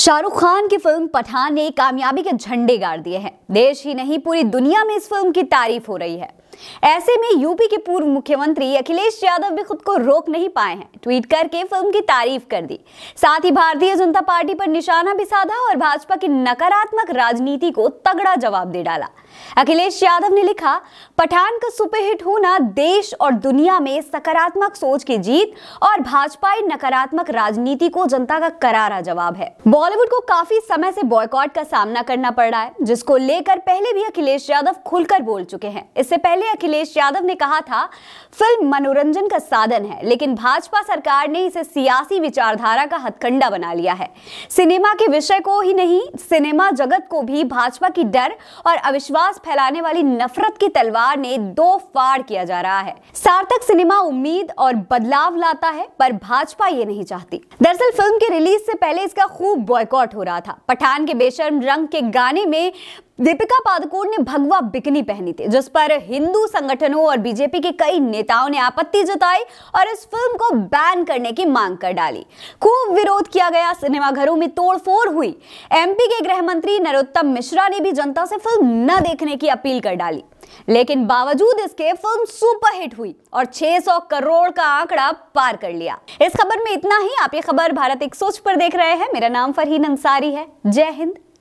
शाहरुख खान की फिल्म पठान ने कामयाबी के झंडे गाड़ दिए हैं देश ही नहीं पूरी दुनिया में इस फिल्म की तारीफ हो रही है ऐसे में यूपी के पूर्व मुख्यमंत्री अखिलेश यादव भी खुद को रोक नहीं पाए हैं ट्वीट करके फिल्म की तारीफ कर दी साथ ही भारतीय जनता पार्टी पर निशाना भी साधा और भाजपा की नकारात्मक राजनीति को तगड़ा जवाब दे डाला अखिलेश यादव ने लिखा पठान का सुपरहिट होना देश और दुनिया में सकारात्मक सोच की जीत और भाजपा नकारात्मक राजनीति को जनता का करारा जवाब है बॉलीवुड को काफी समय से बॉयकॉट का सामना करना पड़ रहा है जिसको लेकर पहले भी अखिलेश यादव खुलकर बोल चुके हैं इससे पहले में अखिलेश यादव ने कहा था फिल्म मनोरंजन का साधन है लेकिन भाजपा सरकार ने इसे सियासी विचारधारा का हथकंडा बना लिया है सिनेमा के विषय को ही नहीं सिनेमा जगत को भी भाजपा की डर और अविश्वास फैलाने वाली नफरत की तलवार ने दो फाड़ किया जा रहा है सार्थक सिनेमा उम्मीद और बदलाव लाता है पर भाजपा ये नहीं चाहती दरअसल फिल्म के रिलीज से पहले इसका खूब बॉयकॉट हो रहा था पठान के बेशर्म रंग के गाने में दीपिका पादुकोण ने भगवा बिकनी पहनी थी जिस पर हिंदू संगठनों और बीजेपी के कई नेताओं ने आपत्ति जताई और इस फिल्म को बैन करने की मांग कर डाली खूब विरोध किया गया सिनेमाघरों में तोड़फोड़ हुई एमपी के गृह मंत्री नरोत्तम मिश्रा ने भी जनता से फिल्म न देखने की अपील कर डाली लेकिन बावजूद इसके फिल्म सुपरहिट हुई और 600 करोड़ का आंकड़ा पार कर लिया इस खबर में इतना ही आप ये खबर भारत एक सोच पर देख रहे हैं मेरा नाम फरहीन अंसारी है जय हिंद